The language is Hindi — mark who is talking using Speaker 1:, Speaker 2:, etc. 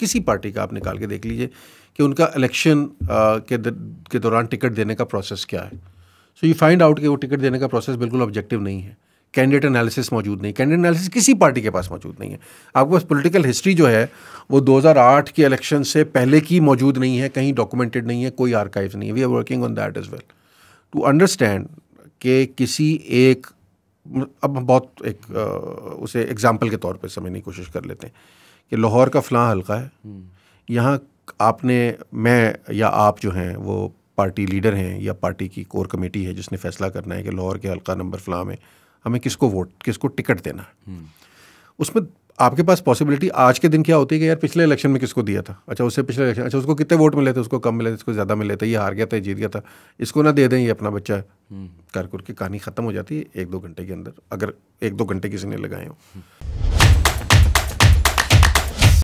Speaker 1: किसी पार्टी का आप निकाल के देख लीजिए कि उनका इलेक्शन के के दौरान टिकट देने का प्रोसेस क्या है सो यू फाइंड आउट कि वो टिकट देने का प्रोसेस बिल्कुल ऑब्जेक्टिव नहीं है कैंडिडेट एनालिसिस मौजूद नहीं कैंडिडेट एनालिसिस किसी पार्टी के पास मौजूद नहीं है आपके पास पोलिटिकल हिस्ट्री जो है वो 2008 के इलेक्शन से पहले की मौजूद नहीं है कहीं डॉक्यूमेंटेड नहीं है कोई आर्काइव नहीं है we are working on that is well to understand के किसी एक अब बहुत एक उसे एग्जाम्पल के तौर पर समझने की कोशिश कर लेते हैं कि लाहौर का फ़लाँ हल्का है हम्म। यहाँ आपने मैं या आप जो हैं वो पार्टी लीडर हैं या पार्टी की कोर कमेटी है जिसने फैसला करना है कि लाहौर के हल्का नंबर फ़लाँ में हमें किसको वोट किसको टिकट देना है हम्म। उसमें आपके पास पॉसिबिलिटी आज के दिन क्या होती है कि यार पिछले इलेक्शन में किसको दिया था अच्छा उससे पिछले इलेक्शन अच्छा उसको कितने वोट मिले थे उसको कम मिले थे उसको ज़्यादा मिले थे ये हार गया था जीत गया था इसको ना दे दें ये अपना बच्चा हम्म। कर करके कहानी ख़त्म हो जाती है एक दो घंटे के अंदर अगर एक दो घंटे किसी ने लगाए हो